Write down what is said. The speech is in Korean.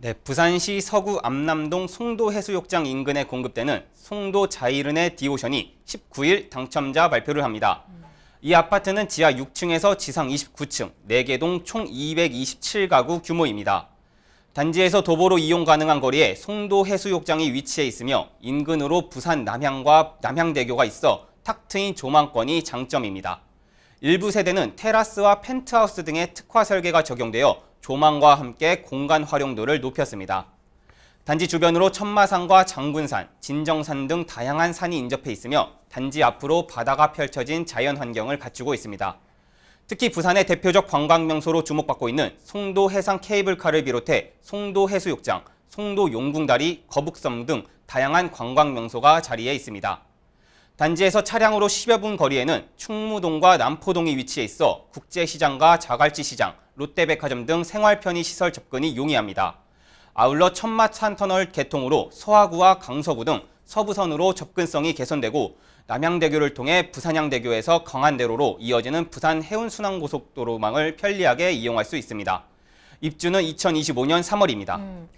네, 부산시 서구 암남동 송도 해수욕장 인근에 공급되는 송도 자이른의 디오션이 19일 당첨자 발표를 합니다. 이 아파트는 지하 6층에서 지상 29층, 4개 동총 227가구 규모입니다. 단지에서 도보로 이용 가능한 거리에 송도 해수욕장이 위치해 있으며 인근으로 부산 남향과 남향대교가 있어 탁 트인 조망권이 장점입니다. 일부 세대는 테라스와 펜트하우스 등의 특화 설계가 적용되어 조망과 함께 공간 활용도를 높였습니다. 단지 주변으로 천마산과 장군산, 진정산 등 다양한 산이 인접해 있으며 단지 앞으로 바다가 펼쳐진 자연 환경을 갖추고 있습니다. 특히 부산의 대표적 관광 명소로 주목받고 있는 송도 해상 케이블카를 비롯해 송도 해수욕장, 송도 용궁다리, 거북섬 등 다양한 관광 명소가 자리에 있습니다. 단지에서 차량으로 10여 분 거리에는 충무동과 남포동이 위치해 있어 국제시장과 자갈치 시장, 롯데백화점 등 생활편의 시설 접근이 용이합니다. 아울러 천마산 터널 개통으로 서하구와 강서구 등 서부선으로 접근성이 개선되고 남양대교를 통해 부산양대교에서 강한대로로 이어지는 부산 해운순환고속도로망을 편리하게 이용할 수 있습니다. 입주는 2025년 3월입니다. 음.